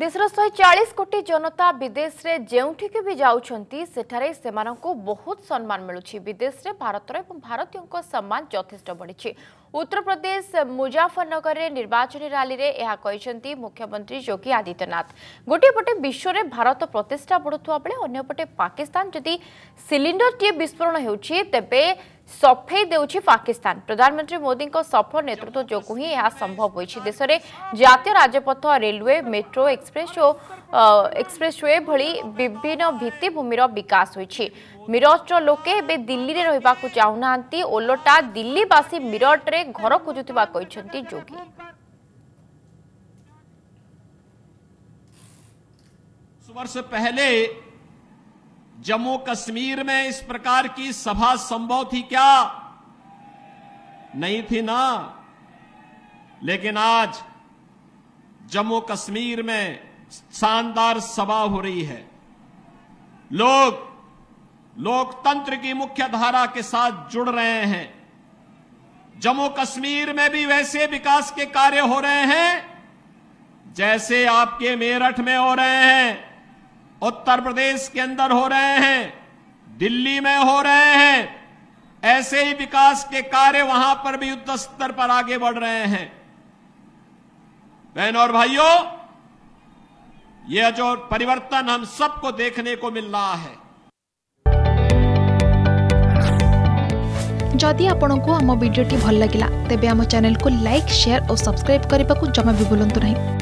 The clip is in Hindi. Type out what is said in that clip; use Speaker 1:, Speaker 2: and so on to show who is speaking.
Speaker 1: ଦେଶର ଶହେ ଚାଳିଶ କୋଟି ଜନତା ବିଦେଶରେ ଯେଉଁଠିକି ବି ଯାଉଛନ୍ତି ସେଠାରେ ସେମାନଙ୍କୁ ବହୁତ ସମ୍ମାନ ମିଳୁଛି ବିଦେଶରେ ଭାରତର ଏବଂ ଭାରତୀୟଙ୍କ ସମ୍ମାନ ଯଥେଷ୍ଟ ବଢ଼ିଛି ଉତ୍ତରପ୍ରଦେଶ ମୁଜାଫରନଗରରେ ନିର୍ବାଚନୀ ରାଲିରେ ଏହା କହିଛନ୍ତି ମୁଖ୍ୟମନ୍ତ୍ରୀ ଯୋଗୀ ଆଦିତ୍ୟନାଥ ଗୋଟିଏ ପଟେ ବିଶ୍ୱରେ ଭାରତ ପ୍ରତିଷ୍ଠା ବଢ଼ୁଥିବା ବେଳେ ଅନ୍ୟପଟେ ପାକିସ୍ତାନ ଯଦି ସିଲିଣ୍ଡରଟିଏ ବିସ୍ଫୋରଣ ହେଉଛି ତେବେ सफे दे पाकिस्तान प्रधानमंत्री मोदी सफल नेतृत्व जो ही संभव होशर जितियों Rajpath railway metro express expressway भिन्न भित्तिमि विकास होरजर लोके दिल्ली में रही चाहूना ओलटा दिल्लीवासी मीरटे घर खोजुवाई जोगी
Speaker 2: वर्ष पहले जम्मू कश्मीर में इस प्रकार की सभा संभव थी क्या नहीं थी ना लेकिन आज जम्मू कश्मीर में शानदार सभा हो रही है लोग लोकतंत्र की मुख्य धारा के साथ जुड़ रहे हैं जम्मू कश्मीर में भी वैसे विकास के कार्य हो रहे हैं जैसे आपके मेरठ में हो रहे हैं उत्तर प्रदेश के अंदर हो रहे हैं दिल्ली में हो रहे हैं ऐसे ही विकास के कार्य वहां पर भी युद्ध स्तर पर आगे बढ़ रहे हैं बहन और भाइयों यह जो परिवर्तन हम सबको देखने को मिल रहा है
Speaker 3: जदि आपण को आम भिडी भल लगा तेब चैनल चेल को लाइक शेयर और सब्सक्राइब करने को जमा भी बुलां नहीं